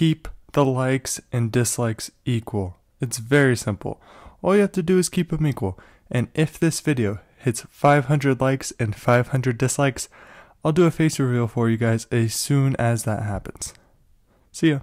keep the likes and dislikes equal. It's very simple. All you have to do is keep them equal. And if this video hits 500 likes and 500 dislikes, I'll do a face reveal for you guys as soon as that happens. See ya.